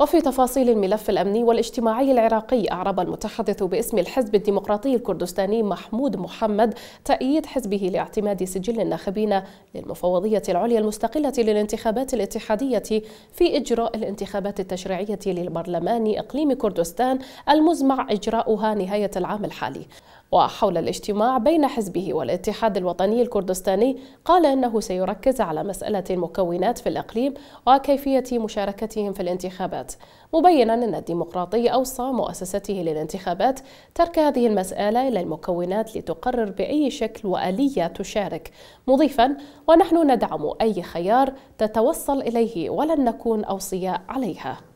وفي تفاصيل الملف الأمني والاجتماعي العراقي أعرب المتحدث باسم الحزب الديمقراطي الكردستاني محمود محمد تأييد حزبه لاعتماد سجل الناخبين للمفوضية العليا المستقلة للانتخابات الاتحادية في إجراء الانتخابات التشريعية للبرلمان إقليم كردستان المزمع إجراؤها نهاية العام الحالي وحول الاجتماع بين حزبه والاتحاد الوطني الكردستاني قال انه سيركز على مساله المكونات في الاقليم وكيفيه مشاركتهم في الانتخابات الانتخابات مبينا أن الديمقراطي أوصى مؤسسته للانتخابات ترك هذه المسألة إلى المكونات لتقرر بأي شكل وآلية تشارك مضيفا ونحن ندعم أي خيار تتوصل إليه ولن نكون أوصياء عليها